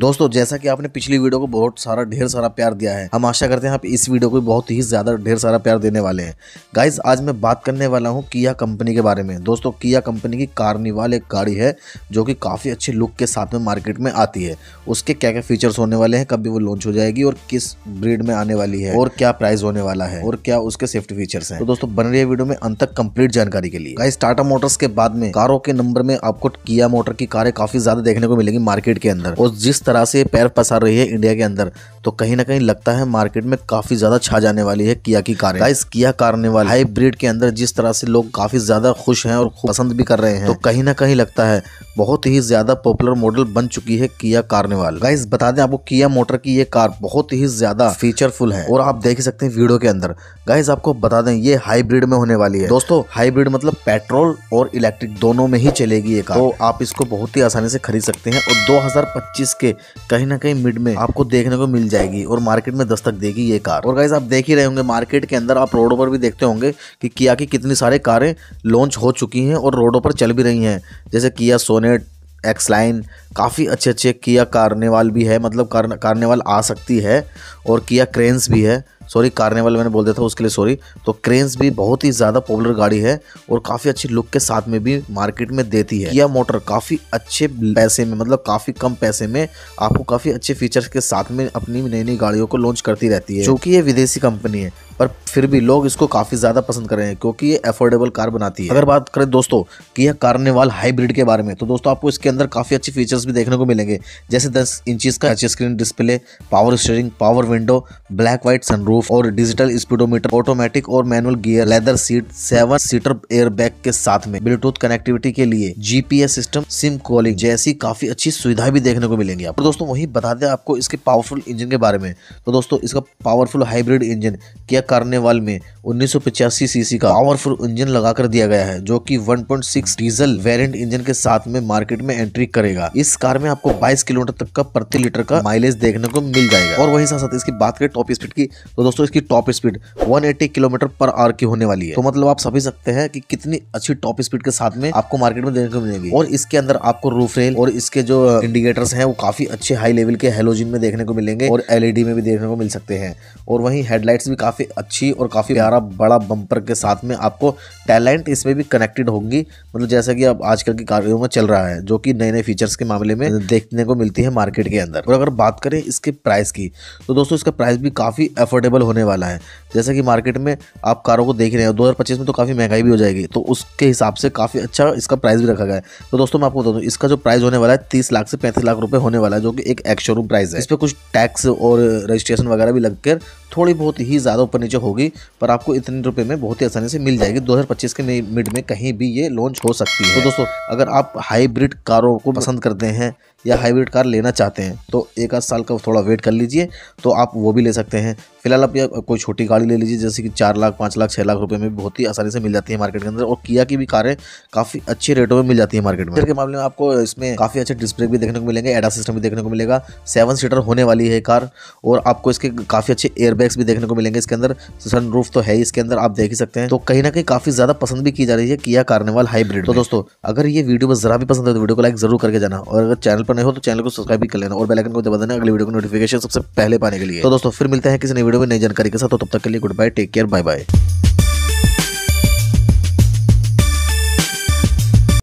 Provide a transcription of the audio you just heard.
दोस्तों जैसा कि आपने पिछली वीडियो को बहुत सारा ढेर सारा प्यार दिया है हम आशा करते हैं आप इस वीडियो को बहुत ही ज़्यादा ढेर सारा प्यार देने वाले हैं गाइज आज मैं बात करने वाला हूँ किया कंपनी के बारे में दोस्तों किया कंपनी की कार्निवाल एक गाड़ी है जो कि काफ़ी अच्छे लुक के साथ में मार्केट में आती है उसके क्या क्या फीचर्स होने वाले हैं कभी वो लॉन्च हो जाएगी और किस ब्रीड में आने वाली है और क्या प्राइस होने वाला है और क्या उसके सेफ्टी फीचर्स है तो दोस्तों बन रही है वीडियो में अंत तक कम्प्लीट जानकारी के लिए गाइज टाटा मोटर्स के बाद में कारों के नंबर में आपको किया मोटर की कारें काफ़ी ज़्यादा देखने को मिलेंगी मार्केट के अंदर और जिस तरह से पैर पसार रही है इंडिया के अंदर तो कहीं ना कहीं लगता है मार्केट में काफ़ी ज़्यादा छा जाने वाली है किया की car guys Kia Carnival hybrid के अंदर जिस तरह से लोग काफ़ी ज़्यादा खुश हैं और पसंद भी कर रहे हैं तो कहीं ना कहीं लगता है बहुत ही ज़्यादा पॉपुलर मॉडल बन चुकी है किया कार्निवाल गाइस बता दें आपको किया मोटर की ये कार बहुत ही ज़्यादा फीचरफुल है और आप देख सकते हैं वीडियो के अंदर गाइज आपको बता दें ये हाइब्रिड में होने वाली है दोस्तों हाइब्रिड मतलब पेट्रोल और इलेक्ट्रिक दोनों में ही चलेगी ये कार तो आप इसको बहुत ही आसानी से खरीद सकते हैं और 2025 के कहीं ना कहीं मिड में आपको देखने को मिल जाएगी और मार्केट में दस्तक देगी ये कार और गाइज आप देख ही रहे होंगे मार्केट के अंदर आप रोडों पर भी देखते होंगे कि किया की कितनी सारी कारें लॉन्च हो चुकी हैं और रोडों पर चल भी रही हैं जैसे किया सोनेट एक्स लाइन काफ़ी अच्छे अच्छे किया कार्नेवाल भी है मतलब कार्न, कार्नेवाल आ सकती है और किया क्रेंस भी है सॉरी कार्निवल मैंने बोल दिया था उसके लिए सॉरी तो क्रेन्स भी बहुत ही ज़्यादा पॉपुलर गाड़ी है और काफ़ी अच्छी लुक के साथ में भी मार्केट में देती है किया मोटर काफ़ी अच्छे पैसे में मतलब काफ़ी कम पैसे में आपको काफ़ी अच्छे फीचर्स के साथ में अपनी नई नई गाड़ियों को लॉन्च करती रहती है जो कि ये विदेशी कंपनी है पर फिर भी लोग इसको काफ़ी ज़्यादा पसंद कर रहे हैं क्योंकि ये अफोर्डेबल कार बनाती है अगर बात करें दोस्तों कि यह कार्निवाल हाइब्रिड के बारे में तो दोस्तों आपको इसके अंदर काफ़ी अच्छे फीचर्स भी देखने को मिलेंगे जैसे दस इंचज़ का अच्छी screen display power steering power window black white sunroof roof और डिजिटल स्पीडोमीटर ऑटोमेटिक और manual gear leather seat seven seater air bag के साथ में ब्लूटूथ कनेक्टिविटी के लिए जीपीएस सिस्टम सिम कॉलिंग जैसी काफी अच्छी सुविधा भी देखने को मिलेंगी आपको तो दोस्तों वही बता दें आपको इसके पावरफुल इंजन के बारे में तो दोस्तों इसका पावरफुल हाइब्रिड इंजन किया वाल में उन्नीस सीसी का पावरफुल इंजन लगाकर दिया गया है जो कि 1.6 डीजल वेरिएंट इंजन के साथ में मार्केट में एंट्री करेगा इस कार में आपको 22 किलोमीटर तक का प्रति लीटर का माइलेज देखने को मिल जाएगा और वही साथ साथ इसकी बात करें टॉप स्पीड की तो तो दोस्तों इसकी top speed 180 kilometre per hour की होने वाली है तो मतलब आप समझ सकते हैं कि कितनी अच्छी टॉप स्पीड के साथ में आपको मार्केट में देखने को मिलेगी और इसके अंदर आपको रूफ रेल और इसके जो इंडिकेटर्स हैं वो काफी अच्छे हाई लेवल के हेलोजिन में देखने को मिलेंगे और एलईडी में भी देखने को मिल सकते हैं और वहीं हेडलाइट्स भी काफी अच्छी और काफी प्यारा बड़ा बंपर के साथ में आपको टैलेंट इसमें भी कनेक्टेड होंगी मतलब जैसा कि अब आजकल की कार्यो में चल रहा है जो कि नए नए फीचर्स के मामले में देखने को मिलती है मार्केट के अंदर और अगर बात करें इसके प्राइस की तो दोस्तों इसका प्राइस भी काफी अफोर्डेबल अवेलेबल होने वाला है जैसे कि मार्केट में आप कारों को देख रहे हैं दो हज़ार पच्चीस में तो काफ़ी महंगाई भी हो जाएगी तो उसके हिसाब से काफ़ी अच्छा इसका प्राइस भी रखा गया है तो दोस्तों मैं आपको बता दूँ इसका जो प्राइस होने वाला है तीस लाख से पैंतीस लाख रुपये होने वाला है जो कि एक एक्शोरूम शोरूम प्राइस है इस पर कुछ टैक्स और रजिस्ट्रेशन वगैरह भी लगकर थोड़ी बहुत ही ज़्यादा ऊपर नीचे होगी पर आपको इतने रुपये में बहुत ही आसानी से मिल जाएगी 2025 के मिड में कहीं भी ये लॉन्च हो सकती है तो दोस्तों अगर आप हाइब्रिड कारों को पसंद करते हैं या हाइब्रिड कार लेना चाहते हैं तो एक आध साल का थोड़ा वेट कर लीजिए तो आप वो भी ले सकते हैं फिलहाल आप या कोई छोटी गाड़ी ले लीजिए जैसे कि चार लाख पाँच लाख छः लाख रुपये में बहुत ही आसानी से मिल जाती है मार्केट के अंदर और किया की भी कारें काफ़ी अच्छे रेटों में मिल जाती है मार्केट में के मामले में आपको इसमें काफ़ी अच्छे डिस्प्ले भी देखने को मिलेंगे एडा सिस्टम भी देखने को मिलेगा सेवन सीटर होने वाली है कार और आपको इसके काफ़ी अच्छे एयरबैग बैग्स भी देखने को मिलेंगे इसके अंदर सन रूफ तो है ही इसके अंदर आप देख ही सकते हैं तो कहीं ना कहीं काफी ज्यादा पसंद भी की जा रही है किया कार्निवाल हाइब्रिड तो दोस्तों अगर ये वीडियो बस जरा भी पसंद है तो वीडियो को लाइक जरूर करके जाना और अगर चैनल पर नहीं हो तो चैनल को सब्सक्राइब भी कर लेना और बेलाइकन को दबा देना अगली वीडियो को नोटिफिकेशन सबसे पहले पाने के लिए तो दोस्तों फिर मिलते हैं किसी नई वीडियो में नई जानकारी के साथ तो तब तक के लिए good bye take care bye bye